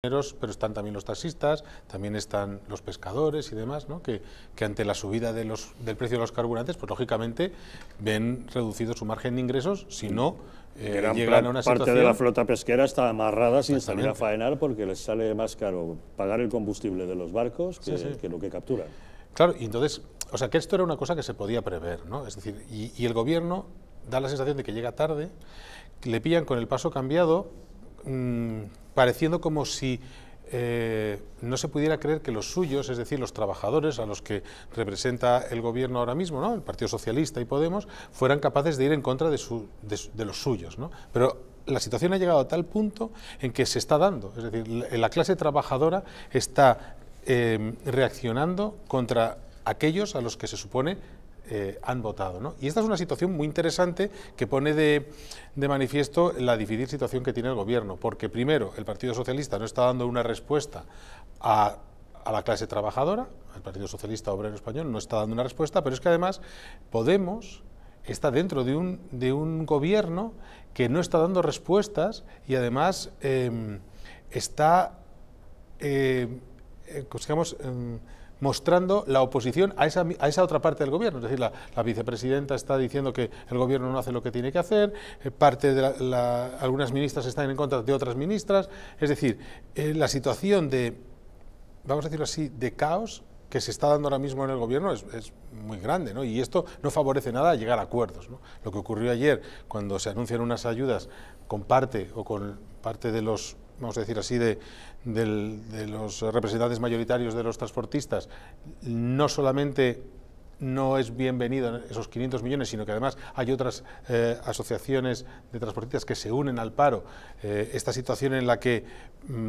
pero están también los taxistas, también están los pescadores y demás, que, ante la subida de los, del precio de los carburantes, pues lógicamente ven reducido su margen de ingresos, si no eh, llegan a una situación... parte de la flota pesquera está amarrada sin salir a faenar porque les sale más caro pagar el combustible de los barcos que, lo que capturan. Claro, y entonces, o sea, que esto era una cosa que se podía prever, ¿no? Es decir, y, el gobierno da la sensación de que llega tarde, le pillan con el paso cambiado... Mm, pareciendo como si eh, no se pudiera creer que los suyos, es decir, los trabajadores a los que representa el gobierno ahora mismo, ¿no? el Partido Socialista y Podemos, fueran capaces de ir en contra de, los suyos. Pero la situación ha llegado a tal punto en que se está dando, es decir, la eh, clase trabajadora está eh, reaccionando contra aquellos a los que se supone eh, han votado. ¿no? Y esta es una situación muy interesante que pone de, manifiesto la difícil situación que tiene el Gobierno, porque primero, el Partido Socialista no está dando una respuesta a, la clase trabajadora, el Partido Socialista Obrero Español no está dando una respuesta, pero es que además Podemos está dentro de un, de un gobierno que no está dando respuestas y además em, está, eh, digamos, eh, mostrando la oposición a esa, a esa otra parte del gobierno. Es decir, la, vicepresidenta está diciendo que el gobierno no hace lo que tiene que hacer, eh, parte de algunas ministras están en contra de otras ministras. Es decir, eh, la situación de, vamos a decirlo así, de caos que se está dando ahora mismo en el gobierno es, muy grande, ¿no? Y esto no favorece nada llegar a acuerdos, Lo que ocurrió ayer cuando se anuncian unas ayudas con parte o con parte de los vamos a decir así, de, los representantes mayoritarios de los transportistas, no solamente no es bienvenido esos 500 millones, sino que además hay otras eh, asociaciones de transportistas que se unen al paro. Eh, esta situación en la que mm,